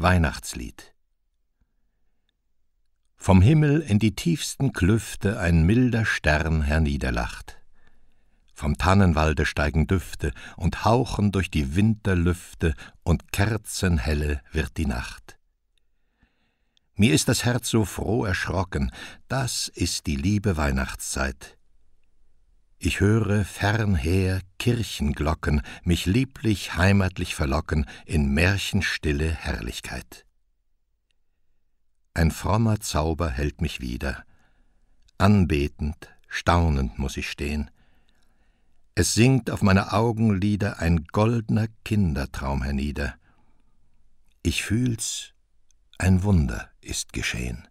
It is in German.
Weihnachtslied Vom Himmel in die tiefsten Klüfte ein milder Stern herniederlacht. Vom Tannenwalde steigen Düfte und hauchen durch die Winterlüfte und kerzenhelle wird die Nacht. Mir ist das Herz so froh erschrocken, das ist die liebe Weihnachtszeit. Ich höre fernher Kirchenglocken mich lieblich heimatlich verlocken in märchenstille Herrlichkeit. Ein frommer Zauber hält mich wieder. Anbetend, staunend muß ich stehen. Es singt auf meine Augenlider ein goldner Kindertraum hernieder. Ich fühl's, ein Wunder ist geschehen.